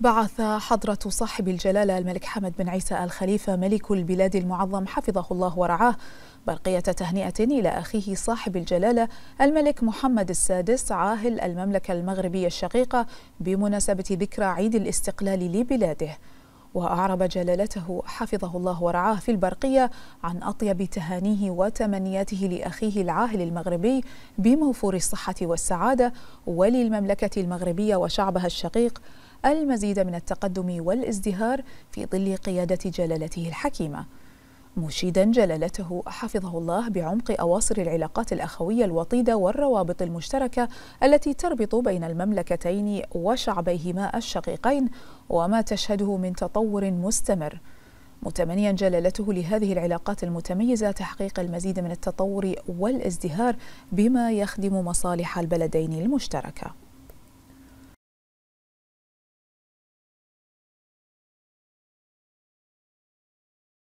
بعث حضرة صاحب الجلالة الملك حمد بن عيسى الخليفة ملك البلاد المعظم حفظه الله ورعاه برقية تهنئة إلى أخيه صاحب الجلالة الملك محمد السادس عاهل المملكة المغربية الشقيقة بمناسبة ذكرى عيد الاستقلال لبلاده وأعرب جلالته حفظه الله ورعاه في البرقية عن أطيب تهانيه وتمنياته لأخيه العاهل المغربي بموفور الصحة والسعادة وللمملكة المغربية وشعبها الشقيق المزيد من التقدم والازدهار في ظل قيادة جلالته الحكيمة مشيدا جلالته حفظه الله بعمق أواصر العلاقات الأخوية الوطيدة والروابط المشتركة التي تربط بين المملكتين وشعبيهما الشقيقين وما تشهده من تطور مستمر متمنيا جلالته لهذه العلاقات المتميزة تحقيق المزيد من التطور والازدهار بما يخدم مصالح البلدين المشتركة